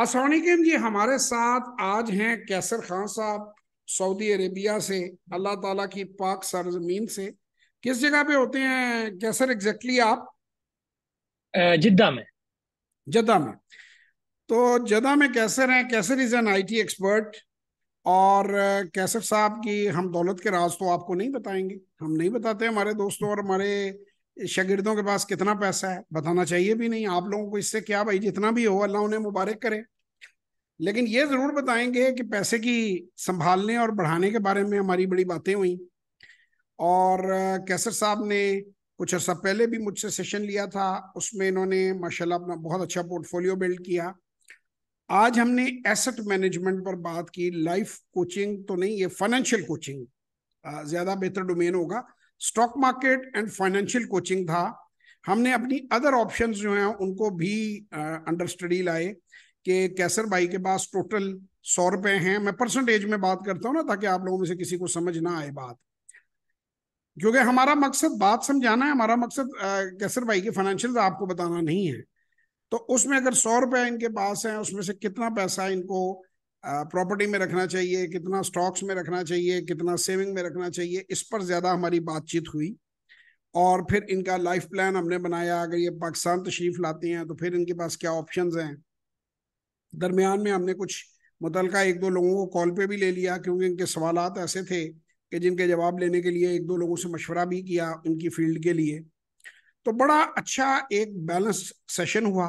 असलम जी हमारे साथ आज हैं कैसर खान साहब सऊदी अरेबिया से अल्लाह ताला की पाक सरजमीन से किस जगह पे होते हैं कैसर एग्जैक्टली आप जिद्दा में जदा में तो जदा में कैसर हैं Qaiser is an IT expert और कैसर साहब की हम दौलत के राज तो आपको नहीं बताएंगे हम नहीं बताते हमारे दोस्तों और हमारे शगिर्दों के पास कितना पैसा है बताना चाहिए भी नहीं आप लोगों को इससे क्या भाई जितना भी हो अल्लाह उन्हें मुबारक करे लेकिन ये ज़रूर बताएंगे कि पैसे की संभालने और बढ़ाने के बारे में हमारी बड़ी बातें हुई और कैसर साहब ने कुछ अर्सा पहले भी मुझसे सेशन लिया था उसमें इन्होंने माशाल्लाह अपना बहुत अच्छा पोर्टफोलियो बिल्ड किया आज हमने एसेट मैनेजमेंट पर बात की लाइफ कोचिंग तो नहीं ये फाइनेंशियल कोचिंग ज़्यादा बेहतर डोमेन होगा stock market and financial coaching था हमने अपनी अदर ऑप्शन जो हैं उनको भी अंडर स्टडी लाए कि कैसर भाई के पास टोटल सौ रुपए हैं मैं परसेंटेज में बात करता हूँ ना ताकि आप लोगों में से किसी को समझ ना आए बात क्योंकि हमारा मकसद बात समझाना है हमारा मकसद कैसर भाई के फाइनेंशियल आपको बताना नहीं है तो उसमें अगर सौ रुपए इनके पास है उसमें से कितना पैसा इनको प्रॉपर्टी में रखना चाहिए कितना स्टॉक्स में रखना चाहिए कितना सेविंग में रखना चाहिए इस पर ज़्यादा हमारी बातचीत हुई और फिर इनका लाइफ प्लान हमने बनाया अगर ये पाकिस्तान तशरीफ़ लाते हैं तो फिर इनके पास क्या ऑप्शन हैं दरमियान में हमने कुछ मुतल एक दो लोगों को कॉल पे भी ले लिया क्योंकि इनके सवाल ऐसे थे कि जिनके जवाब लेने के लिए एक दो लोगों से मशवरा भी किया इनकी फील्ड के लिए तो बड़ा अच्छा एक बैलेंस सेशन हुआ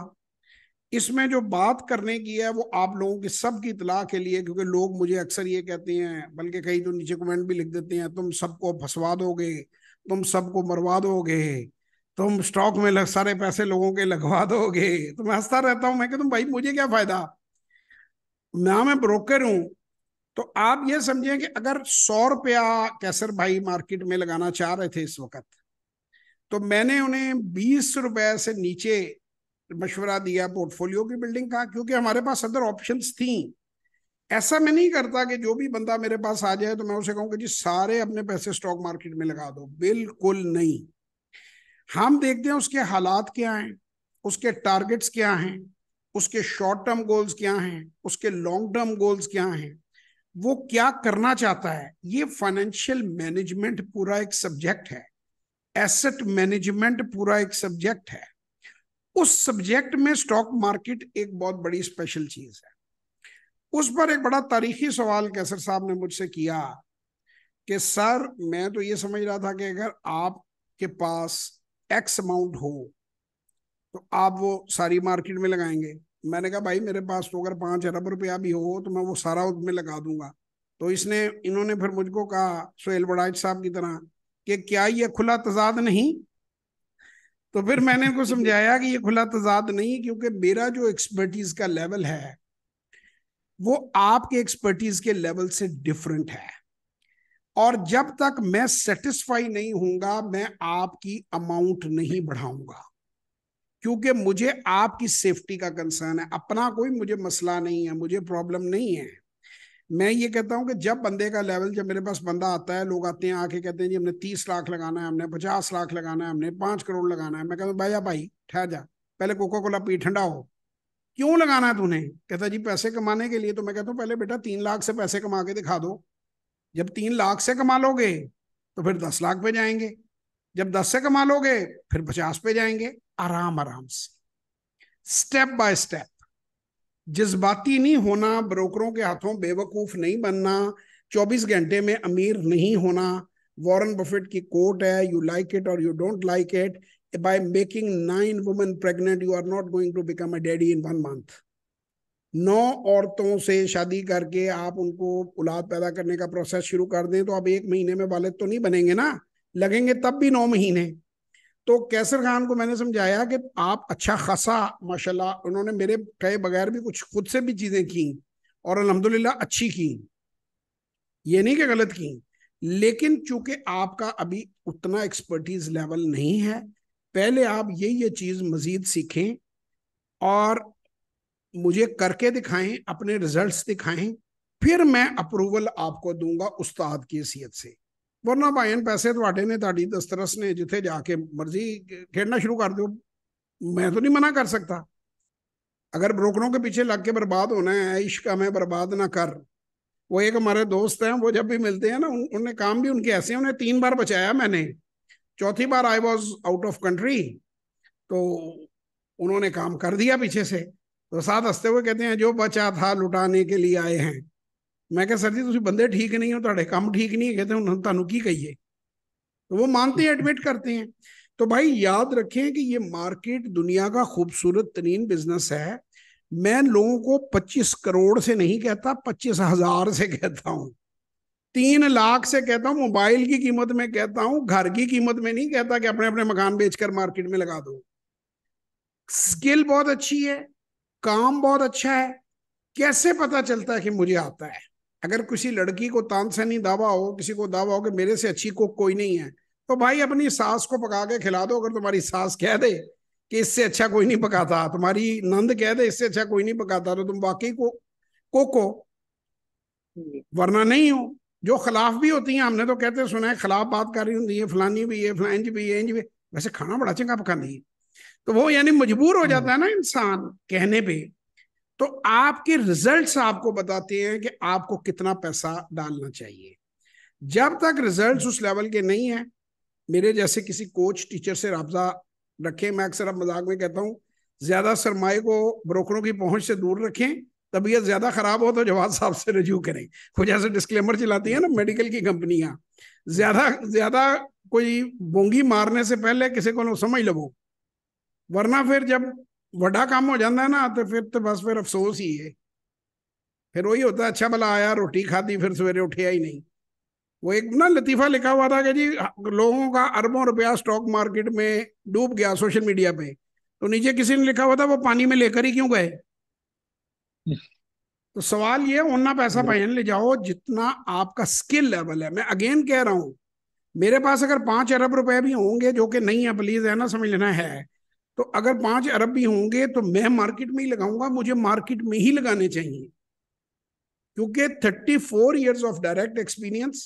इसमें जो बात करने की है वो आप लोगों की सब की इतला के लिए क्योंकि लोग मुझे अक्सर ये कहते हैं बल्कि कई तो नीचे कमेंट भी लिख देते हैं तुम सबको फंसवा दोगे तुम सबको मरवा दोगे तुम स्टॉक में लग, सारे पैसे लोगों के लगवा दोगे तो मैं हंसता रहता हूँ मैं तुम भाई मुझे क्या फायदा ना मैं ब्रोकर हूं तो आप ये समझें कि अगर सौ रुपया कैसर भाई मार्केट में लगाना चाह रहे थे इस वक्त तो मैंने उन्हें बीस रुपए से नीचे मशवरा दिया पोर्टफोलियो की बिल्डिंग का क्योंकि हमारे पास अदर ऑप्शन थी ऐसा मैं नहीं करता कि जो भी बंदा मेरे पास आ जाए तो मैं उसे कहूँगा जी सारे अपने पैसे स्टॉक मार्केट में लगा दो बिल्कुल नहीं हम देखते हैं उसके हालात क्या हैं उसके टारगेट्स क्या हैं उसके शॉर्ट टर्म गोल्स क्या हैं उसके लॉन्ग टर्म गोल्स क्या हैं वो क्या करना चाहता है ये फाइनेंशियल मैनेजमेंट पूरा एक सब्जेक्ट है एसेट मैनेजमेंट पूरा एक सब्जेक्ट है उस सब्जेक्ट में स्टॉक मार्केट एक बहुत बड़ी स्पेशल चीज है उस पर एक बड़ा तारीखी सवाल कैसर साहब ने मुझसे किया कि सर मैं तो ये समझ रहा था कि अगर आपके पास एक्स अमाउंट हो तो आप वो सारी मार्केट में लगाएंगे मैंने कहा भाई मेरे पास तो अगर पांच अरब रुपया भी हो तो मैं वो सारा उसमें लगा दूंगा तो इसने इन्होंने फिर मुझको कहा सुहेल बड़ाज साहब की तरह कि क्या ये खुला तजाद नहीं तो फिर मैंने उनको समझाया कि ये खुला तजाद नहीं क्योंकि मेरा जो एक्सपर्टीज का लेवल है वो आपके एक्सपर्टीज के लेवल से डिफरेंट है और जब तक मैं सेटिस्फाई नहीं होऊंगा मैं आपकी अमाउंट नहीं बढ़ाऊंगा क्योंकि मुझे आपकी सेफ्टी का कंसर्न है अपना कोई मुझे मसला नहीं है मुझे प्रॉब्लम नहीं है मैं ये कहता हूँ कि जब बंदे का लेवल जब मेरे पास बंदा आता है लोग आते हैं आके कहते हैं जी हमने तीस लाख लगाना है हमने पचास लाख लगाना है हमने पांच करोड़ लगाना है मैं कहता हूँ भैया भाई ठहर जा पहले कोका कोला पी ठंडा हो क्यों लगाना है तूने कहता जी पैसे कमाने के लिए तो मैं कहता हूँ पहले बेटा तीन लाख से पैसे कमा के दिखा दो जब तीन लाख से कमा लोगे तो फिर दस लाख पे जाएंगे जब दस से कमा लोगे फिर पचास पे जाएंगे आराम आराम से स्टेप बाय स्टेप जज्बाती नहीं होना ब्रोकरों के हाथों बेवकूफ नहीं बनना 24 घंटे में अमीर नहीं होना वॉरेन बफेट की कोट है यू लाइक इट और you don't like it by making nine women pregnant you are not going to become a daddy in one month नौ औरतों से शादी करके आप उनको औलाद पैदा करने का प्रोसेस शुरू कर दें तो आप एक महीने में वाले तो नहीं बनेंगे ना लगेंगे तब भी नौ महीने तो कैसर खान को मैंने समझाया कि आप अच्छा खासा माशाल्लाह उन्होंने मेरे कहे बगैर भी कुछ खुद से भी चीज़ें की और अल्हम्दुलिल्लाह अच्छी की ये नहीं कि गलत की लेकिन चूंकि आपका अभी उतना एक्सपर्टीज लेवल नहीं है पहले आप ये ये चीज़ मज़ीद सीखें और मुझे करके दिखाएं अपने रिजल्ट्स दिखाएं फिर मैं अप्रूवल आपको दूंगा उस्ताद की हैसियत से वरना ਭਾਵੇਂ पैसे थोड़े ने ताकि दस्तरस ने जिथे जाके मर्जी खेलना शुरू कर दो मैं तो नहीं मना कर सकता अगर ब्रोकरों के पीछे लग के बर्बाद होना है इश्क हमें बर्बाद ना कर वो एक हमारे दोस्त हैं वो जब भी मिलते हैं ना उनने काम भी उनके ऐसे हैं उन्हें तीन बार बचाया मैंने चौथी बार I was out of country तो उन्होंने काम कर दिया पीछे से तो साथ हंसते हुए कहते हैं जो बचा था लुटाने के लिए आए हैं ਮੈਂ ਕਿਹਾ ਸਰ ਜੀ ਤੁਸੀਂ ਬੰਦੇ ਠੀਕ ਨਹੀਂ ਹੋ ਤੁਹਾਡੇ ਕੰਮ ਠੀਕ ਨਹੀਂ ਹੈਗੇ ਤੇ ਹੁਣ ਤੁਹਾਨੂੰ ਕੀ ਕਹੀਏ तो वो मानते हैं एडमिट करते हैं तो भाई याद रखें कि ये मार्केट दुनिया का खूबसूरत तरीन बिजनेस है मैं लोगों को 25 करोड़ से नहीं कहता पच्चीस हजार से कहता हूँ तीन लाख से कहता हूँ मोबाइल की कीमत में कहता हूँ घर की कीमत में नहीं कहता कि अपने अपने मकान बेचकर मार्केट में लगा दो स्किल बहुत अच्छी है काम बहुत अच्छा है कैसे पता चलता है कि मुझे आता है अगर किसी लड़की को तानसेनी दावा हो किसी को दावा हो कि मेरे से अच्छी कुक कोई नहीं है तो भाई अपनी सास को पका के खिला दो अगर तुम्हारी सास कह दे कि इससे अच्छा कोई नहीं पकाता तुम्हारी नंद कह दे इससे अच्छा कोई नहीं पकाता तो तुम वाकई को कुक हो वरना नहीं हो जो खिलाफ भी होती हैं हमने तो कहते सुना है खिलाफ बात कर रही होती है फलानी भी है फलाइन जी भी है इंज भी वैसे खाना बड़ा चंगा पकानी है तो वो यानी मजबूर हो हम्म। जाता है ना इंसान कहने पर तो आपके रिजल्ट्स आपको बताते हैं कि आपको कितना पैसा डालना चाहिए जब तक रिजल्ट्स उस लेवल के नहीं है मेरे जैसे किसी कोच टीचर से रबजा रखें मैं अक्सर अब मजाक में कहता हूँ ज्यादा सरमाए को ब्रोकरों की पहुंच से दूर रखें तबीयत ज्यादा खराब हो तो जवाब साहब से रजू करें कुछ जैसे डिस्क्लेमर चलाती है ना मेडिकल की कंपनियां ज्यादा ज्यादा कोई बोंगी मारने से पहले किसी को समझ लो वरना फिर जब काम हो जाता है ना तो फिर तो बस फिर अफसोस ही है फिर वही होता है अच्छा भला आया रोटी खाती फिर सवेरे उठिया ही नहीं वो एक ना लतीफा लिखा हुआ था कि जी लोगों का अरबों रुपया स्टॉक मार्केट में डूब गया सोशल मीडिया पे तो नीचे किसी ने लिखा हुआ था वो पानी में लेकर ही क्यों गए तो सवाल ये उन्ना पैसा हम्म। पहन ले जाओ जितना आपका स्किल लेवल है मैं अगेन कह रहा हूं मेरे पास अगर पांच अरब रुपए भी होंगे जो कि नहीं है प्लीज है ना समझ लेना है तो अगर पांच अरब भी होंगे तो मैं मार्केट में ही लगाऊंगा मुझे मार्केट में ही लगाने चाहिए क्योंकि thirty four years of direct experience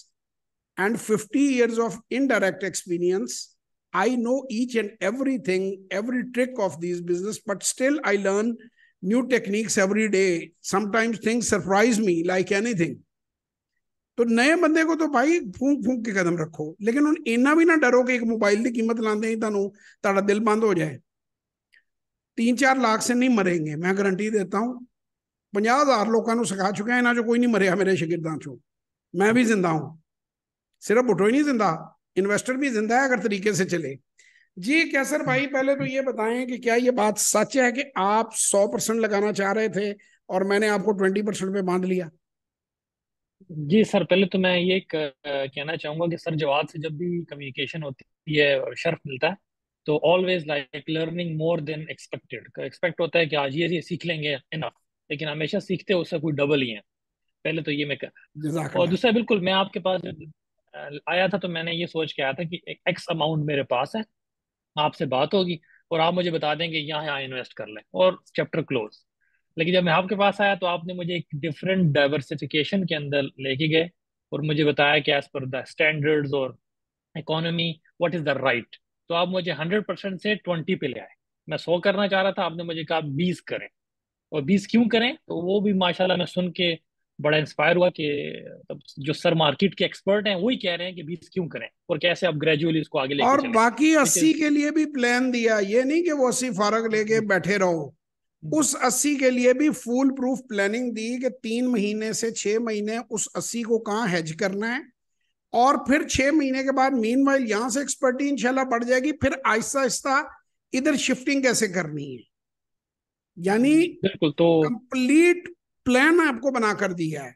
and fifty years of indirect experience I know each and everything every trick of this business but still I learn new techniques day sometimes thing surprise me like anything तो नए बंदे को तो भाई फूंक फूंक के कदम रखो लेकिन हम इन्ना भी ना डरो कि एक मोबाइल की कीमत लाते ही तुम्हारा दिल बंद हो जाए तीन चार लाख से नहीं मरेंगे मैं गारंटी देता हूँ ਪੰਜਾਹ हज़ार लोगों को सिखा चुके हैं ਚੋਂ कोई नहीं मरिया मेरे शिगिरदा चो मैं भी जिंदा हूँ सिर्फ भुटो ही नहीं जिंदा इन्वेस्टर भी जिंदा है अगर तरीके से चले जी कैसर भाई पहले तो ये बताएं कि क्या ये बात सच है कि आप सौ परसेंट लगाना चाह रहे थे और मैंने आपको ट्वेंटी परसेंट पे बांध लिया जी सर पहले तो मैं ये कहना चाहूंगा कि सर जवाब से जब भी कम्युनिकेशन होती है और शर्फ मिलता है तो always like learning more than expected expect होता है कि आज ये सीख लेंगे इनफ लेकिन हमेशा सीखते उससे कोई डबल ही है पहले तो ये मैं कर और दूसरा बिल्कुल मैं आपके पास आया था तो मैंने ये सोच के आया था कि एक्स अमाउंट मेरे पास है आपसे बात होगी और आप मुझे बता देंगे यहाँ यहाँ इन्वेस्ट कर लें और चैप्टर क्लोज लेकिन जब मैं आपके पास आया तो आपने मुझे एक डिफरेंट डाइवर्सिफिकेशन के अंदर लेके गए और मुझे बताया कि एज पर द स्टैंडर्ड्स और economy what is the right तो आप मुझे हंड्रेड परसेंट से ट्वेंटी पे ले आए मैं सौ करना चाह रहा था आपने मुझे कहा बीस करें और बीस क्यों करें तो वो भी माशाल्लाह मैं सुन के बड़ा इंस्पायर हुआ कि जो सर मार्केट के एक्सपर्ट हैं वही कह रहे हैं कि बीस क्यों करें और कैसे आप ग्रेजुअली इसको आगे लेके और बाकी अस्सी के लिए भी प्लान दिया ये नहीं कि वो अस्सी फारक लेके हम्म। बैठे रहो हम्म। उस अस्सी के लिए भी फुल प्रूफ प्लानिंग दी कि तीन महीने से छह महीने उस अस्सी को कहाँ हेज करना है और फिर छह महीने के बाद मीन वाइल यहां से एक्सपर्टी इंशाला बढ़ जाएगी फिर आहिस्ता आहिस्ता इधर शिफ्टिंग कैसे करनी है यानी बिल्कुल तो कंप्लीट प्लान आपको बना कर दिया है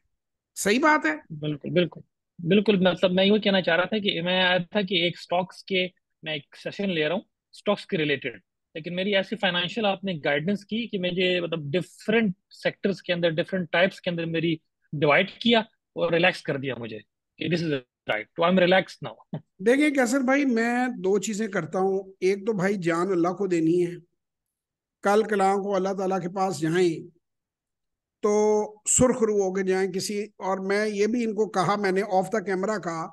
सही बात है बिल्कुल बिल्कुल बिल्कुल मतलब मैं यही कहना चाह रहा था कि मैं आया था कि एक स्टॉक्स के मैं एक सेशन ले रहा हूँ स्टॉक्स के रिलेटेड लेकिन मेरी ऐसी फाइनेंशियल आपने गाइडेंस की कि मुझे मतलब डिफरेंट सेक्टर्स के अंदर डिफरेंट टाइप्स के अंदर मेरी डिवाइड किया और रिलैक्स कर दिया मुझे कि दिस इज राइट तो आई एम रिलैक्स नाउ देखिए कैसर भाई मैं दो चीजें करता हूँ एक तो भाई जान अल्लाह को देनी है कल कलाम को अल्लाह ताला के पास जाए तो सुर्ख रू होकर जाए किसी और मैं ये भी इनको कहा मैंने ऑफ द कैमरा कहा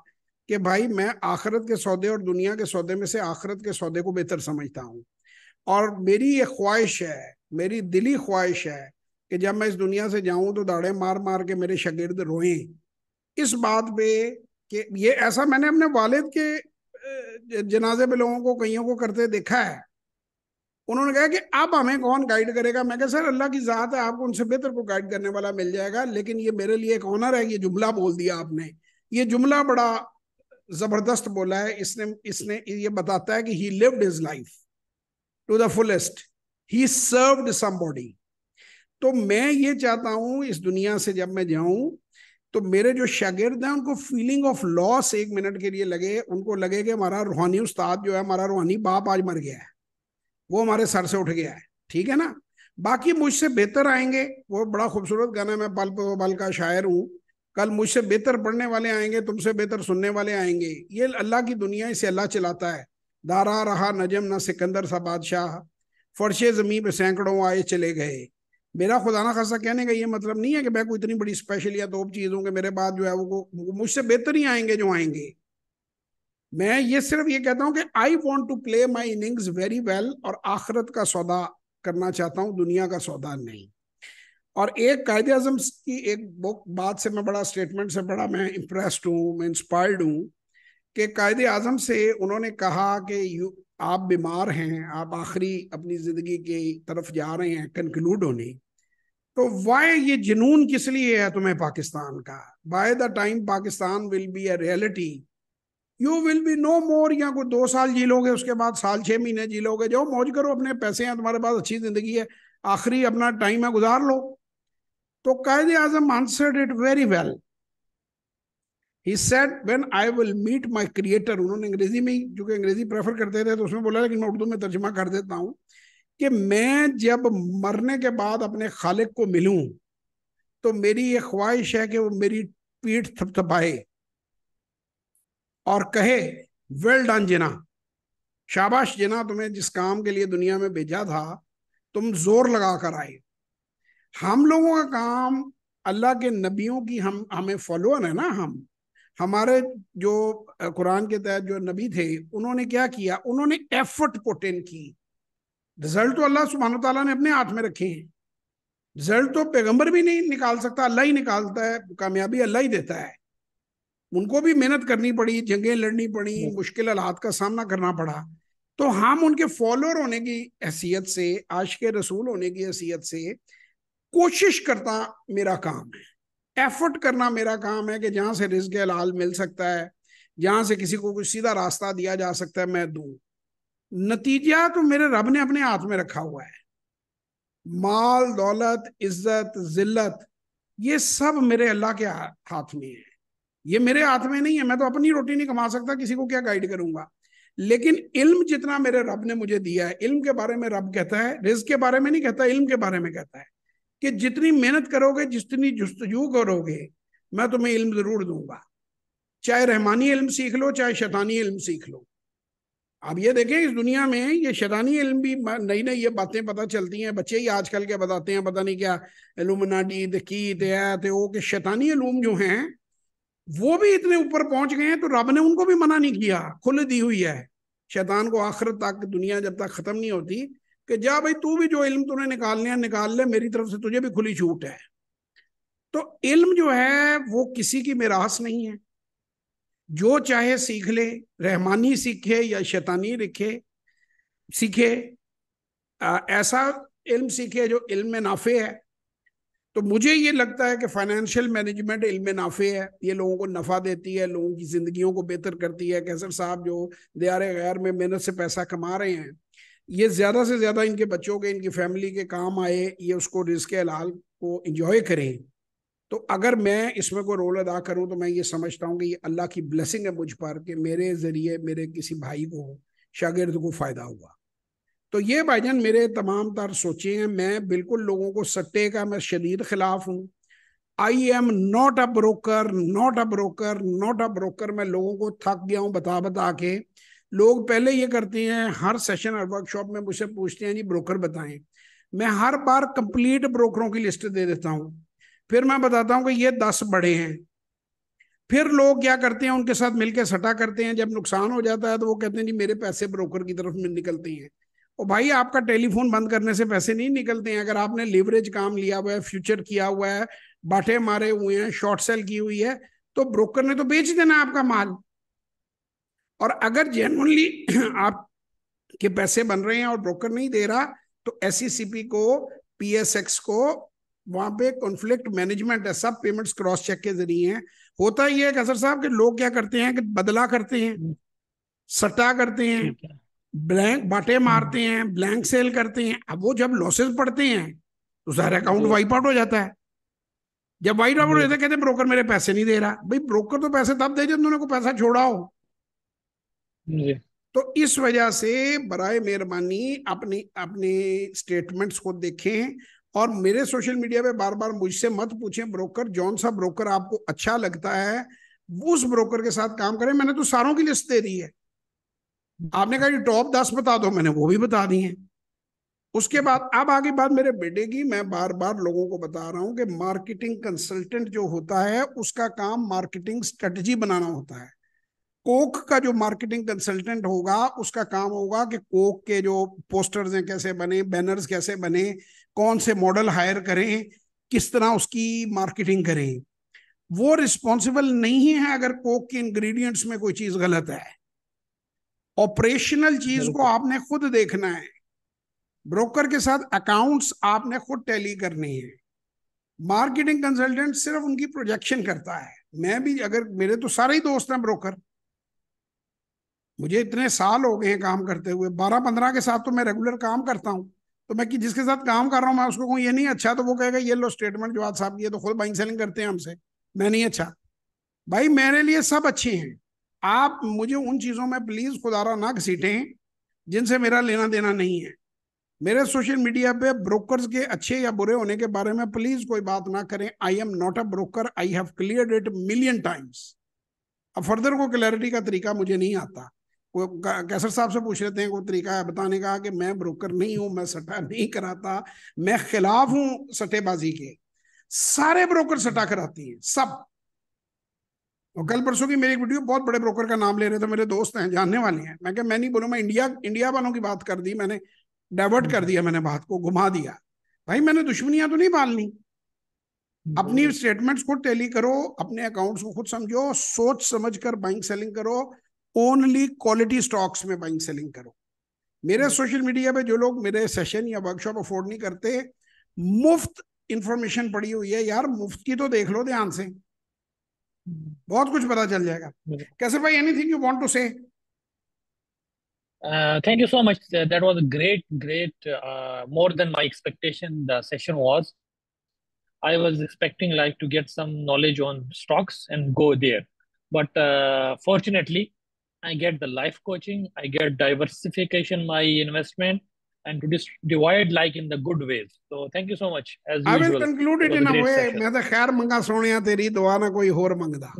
कि भाई मैं आखरत के सौदे और दुनिया के सौदे में से आखरत के सौदे को बेहतर समझता हूँ और मेरी ये ख्वाहिश है मेरी दिली ख्वाहिश है कि जब मैं इस दुनिया से जाऊँ तो दाड़े मार मार के मेरे शगिर्द रोएं इस बात पे कि ये ऐसा मैंने अपने वालिद के जनाजे पे लोगों को कईयों को करते देखा है उन्होंने कहा कि अब हमें कौन गाइड करेगा मैं कहा सर अल्लाह की ज़ात है आपको उनसे बेहतर को गाइड करने वाला मिल जाएगा लेकिन ये मेरे लिए एक ऑनर है ये जुमला बोल दिया आपने ये जुमला बड़ा ज़बरदस्त बोला है इसने इसने ये बताता है कि he lived his life to the fullest he served body तो मैं ये चाहता हूं इस दुनिया से जब मैं जाऊं तो मेरे जो शागिर्द हैं उनको फीलिंग ऑफ लॉस एक मिनट के लिए लगे उनको लगे कि हमारा रूहानी उस्ताद जो है हमारा रूहानी बाप आज मर गया है वो हमारे सर से उठ गया है ठीक है ना बाकी मुझसे बेहतर आएंगे वो बड़ा खूबसूरत गाना मैं पल पल का शायर हूँ कल मुझसे बेहतर पढ़ने वाले आएंगे तुमसे बेहतर सुनने वाले आएंगे ये अल्लाह की दुनिया इसे अल्लाह चलाता है दारा रहा नजम ना सिकंदर सा बादशाह फर्श जमीन पे सैकड़ों आए चले गए मेरा खुदा ना खासा कहने का ये मतलब नहीं है कि मैं कोई इतनी बड़ी स्पेशल या तोप चीज़ हूँ कि मेरे बाद जो है वो मुझसे बेहतर ही आएंगे जो आएंगे मैं ये सिर्फ ये कहता हूँ कि I want to play my innings very well और आखरत का सौदा करना चाहता हूँ दुनिया का सौदा नहीं और एक कायद अजम की एक बुक बात से मैं बड़ा स्टेटमेंट से बड़ा मैं इम्प्रेस्ड हूँ मैं इंस्पायर्ड हूँ कि कायद अजम से उन्होंने कहा कि यू आप बीमार हैं आप आखिरी अपनी ज़िंदगी की तरफ जा रहे हैं कंक्लूड होने तो वाई ये जुनून किस लिए है तुम्हें पाकिस्तान का by the time Pakistan will be a reality you will be no more या कोई दो साल जी लोगे उसके बाद साल छह महीने जी लोगे जाओ मौज करो अपने पैसे हैं तुम्हारे पास अच्छी ज़िंदगी है आखिरी अपना टाइम है गुजार लो तो Quaid Azam answered it very well he said when I will meet my creator उन्होंने अंग्रेजी में ही जो कि अंग्रेजी प्रेफर करते थे तो उसमें बोला लेकिन मैं उर्दू में तर्जमा कर देता हूँ कि मैं जब मरने के बाद अपने खालिक को मिलूं तो मेरी ये ख्वाहिश है कि वो मेरी पीठ थपथपाए और कहे वेल डन जिना शाबाश जिना तुम्हें जिस काम के लिए दुनिया में भेजा था तुम जोर लगा कर आए हम लोगों का काम अल्लाह के नबियों की हम हमें फॉलोअर है ना हम हमारे जो कुरान के तहत जो नबी थे उन्होंने क्या किया उन्होंने एफर्ट पुट इन की रिजल्ट तो अल्लाह सुबहान तला ने अपने हाथ में रखे हैं रिजल्ट तो पैगंबर भी नहीं निकाल सकता अल्लाह ही निकालता है कामयाबी अल्लाह ही देता है उनको भी मेहनत करनी पड़ी जंगें लड़नी पड़ी हम्म। मुश्किल हालात का सामना करना पड़ा तो हम उनके फॉलोअर होने की हैसियत से आश के रसूल होने की हैसियत से कोशिश करता मेरा काम है एफर्ट करना मेरा काम है कि जहाँ से रिज्क हलाल मिल सकता है जहाँ से किसी को कुछ सीधा रास्ता दिया जा सकता है मैं दूँ नतीजा तो मेरे रब ने अपने हाथ में रखा हुआ है माल दौलत इज्जत जिल्लत ये सब मेरे अल्लाह के हाथ में है ये मेरे हाथ में नहीं है मैं तो अपनी रोटी नहीं कमा सकता किसी को क्या गाइड करूंगा लेकिन इल्म जितना मेरे रब ने मुझे दिया है इल्म के बारे में रब कहता है रिज के बारे में नहीं कहता इल्म के बारे में कहता है कि जितनी मेहनत करोगे जितनी जस्तजू करोगे मैं तुम्हें इल्म जरूर दूंगा चाहे रहमानी इल्म सीख लो चाहे शैतानी इल्म सीख लो अब ये देखें इस दुनिया में ये शैतानी इल्म भी नई नई ये बातें पता चलती हैं बच्चे ही आजकल के बताते हैं पता नहीं क्या एलुमनाडी दकी वो कि शैतानी इलूम जो हैं वो भी इतने ऊपर पहुंच गए हैं तो रब ने उनको भी मना नहीं किया खुल दी हुई है शैतान को आखिर तक दुनिया जब तक ख़त्म नहीं होती कि जा भाई तू भी जो इल्म तूने निकालने लिया निकाल ले मेरी तरफ से तुझे भी खुली छूट है तो इल्म जो है वो किसी की मिरास नहीं है जो चाहे सीख ले रहमानी सीखे या शैतानी लिखे सीखे आ, ऐसा इल्म सीखे जो इल्म में नाफे है तो मुझे ये लगता है कि फाइनेंशियल मैनेजमेंट इल्म नाफे है ये लोगों को नफ़ा देती है लोगों की ज़िंदगियों को बेहतर करती है कैसर साहब जो दया गैर में मेहनत से पैसा कमा रहे हैं ये ज़्यादा से ज़्यादा इनके बच्चों के इनकी फैमिली के काम आए ये उसको रिस्क हलाल को इंजॉय करें तो अगर मैं इसमें कोई रोल अदा करूं तो मैं ये समझता हूँ कि ये अल्लाह की ब्लेसिंग है मुझ पर कि मेरे ज़रिए मेरे किसी भाई को शागिर्द को फ़ायदा हुआ तो ये भाईजान मेरे तमाम तर सोचे हैं मैं बिल्कुल लोगों को सट्टे का मैं शदीद खिलाफ हूँ I am not a broker not a broker not a broker मैं लोगों को थक गया हूँ बता बता के लोग पहले ये करते हैं हर सेशन हर वर्कशॉप में मुझसे पूछते हैं जी ब्रोकर बताएं मैं हर बार कंप्लीट ब्रोकरों की लिस्ट दे देता हूँ फिर मैं बताता हूं कि ये दस बड़े हैं फिर लोग क्या करते हैं उनके साथ मिलकर सटा करते हैं जब नुकसान हो जाता है तो वो कहते हैं जी मेरे पैसे ब्रोकर की तरफ में निकलते हैं और भाई आपका टेलीफोन बंद करने से पैसे नहीं निकलते हैं अगर आपने लिवरेज काम लिया हुआ है फ्यूचर किया हुआ है बाटे मारे हुए हैं शॉर्ट सेल की हुई है तो ब्रोकर ने तो बेच देना आपका माल और अगर जेनुअनली आपके पैसे बन रहे हैं और ब्रोकर नहीं दे रहा तो एस e को पी को वहां पे कॉन्फ्लिक्ट मैनेजमेंट है सब पेमेंट्स क्रॉस चेक के जरिए हैं होता ही है कि असर साहब कि लोग क्या करते हैं कि बदला करते हैं हम्म। सट्टा करते हैं ब्लैंक बाटे हम्म। मारते हैं ब्लैंक सेल करते हैं अब वो जब लॉसेस पड़ते हैं तो सारा अकाउंट वाइप आउट हो जाता है जब वाइट आउट हो जाता है कहते ब्रोकर मेरे पैसे नहीं दे रहा भाई ब्रोकर तो पैसे तब दे जब उन्होंने को पैसा छोड़ा हो तो इस वजह से बरए मेहरबानी अपनी अपने स्टेटमेंट्स को देखें और मेरे सोशल मीडिया पे बार बार मुझसे मत पूछे ब्रोकर जौन सा ब्रोकर आपको अच्छा लगता है उस ब्रोकर के साथ काम करें मैंने तो सारों की लिस्ट दे दी है हम्म। आपने कहा टॉप दस बता दो मैंने वो भी बता दी है उसके बाद अब आगे बात मेरे बेटे की मैं बार बार लोगों को बता रहा हूं कि मार्केटिंग कंसल्टेंट जो होता है उसका काम मार्केटिंग स्ट्रेटजी बनाना होता है कोक का जो मार्केटिंग कंसल्टेंट होगा उसका काम होगा कि कोक के जो पोस्टर्स हैं कैसे बने बैनर्स कैसे बने कौन से मॉडल हायर करें किस तरह उसकी मार्केटिंग करें वो रिस्पॉन्सिबल नहीं है अगर कोक के इंग्रेडिएंट्स में कोई चीज गलत है ऑपरेशनल चीज को आपने खुद देखना है ब्रोकर के साथ अकाउंट्स आपने खुद टैली करनी है मार्केटिंग कंसल्टेंट सिर्फ उनकी प्रोजेक्शन करता है मैं भी अगर मेरे तो सारे ही दोस्त हैं ब्रोकर मुझे इतने साल हो गए हैं काम करते हुए बारह पंद्रह के साथ तो मैं रेगुलर काम करता हूँ तो मैं कि जिसके साथ काम कर रहा हूँ मैं उसको कहूँ ये नहीं अच्छा तो वो कहेगा ये लो स्टेटमेंट जो आज साहब ये तो खुद बाइंग सेलिंग करते हैं हमसे मैं नहीं अच्छा भाई मेरे लिए सब अच्छे हैं आप मुझे उन चीज़ों में प्लीज़ खुदारा ना घसीटें जिनसे मेरा लेना देना नहीं है मेरे सोशल मीडिया पे ब्रोकर्स के अच्छे या बुरे होने के बारे में प्लीज़ कोई बात ना करें I am not a broker I have clear it million times अब फर्दर को क्लैरिटी का तरीका मुझे नहीं आता वो कैसर साहब से पूछ लेते हैं वो तरीका है बताने का कि मैं ब्रोकर नहीं हूं मैं सट्टा नहीं कराता मैं खिलाफ हूं सट्टेबाजी के सारे ब्रोकर सट्टा कराते हैं सब और कल परसों की मेरी एक वीडियो बहुत बड़े ब्रोकर का नाम ले रहे थे मेरे दोस्त हैं जानने वाले हैं मैं क्या मैं नहीं बोलूँ मैं इंडिया इंडिया वालों की बात कर दी मैंने डाइवर्ट कर दिया मैंने बात को घुमा दिया भाई मैंने दुश्मनियां तो नहीं पालनी अपनी स्टेटमेंट्स को टेली करो अपने अकाउंट्स को खुद समझो सोच समझ कर बाइंग सेलिंग करो ओनली क्वालिटी स्टॉक्स में बाइंग सेलिंग करो मेरे सोशल मीडिया पे जो लोग मेरे सेशन या वर्कशॉप अफोर्ड नहीं करते मुफ्त इंफॉर्मेशन पड़ी हुई है यार मुफ्त की तो देख लो ध्यान से बहुत कुछ पता चल जाएगा कैसे भाई anything you want to say thank you so much that was great great more than my expectation the session was I was expecting like to get some knowledge on stocks and go there but fortunately I get the life coaching, I get diversification, my investment, and to just divide like in the good ways. So thank you so much. As I usual, will conclude it in a way. Session. मैं तो खैर मंगा सोनिया तेरी दुआ ना कोई और मंगदा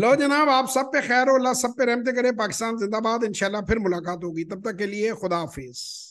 लो जनाब आप सब पे खैर हो अल्लाह सब पे रहमत करे पाकिस्तान जिंदाबाद इंशाल्लाह फिर मुलाकात होगी तब तक के लिए खुदा हाफिज़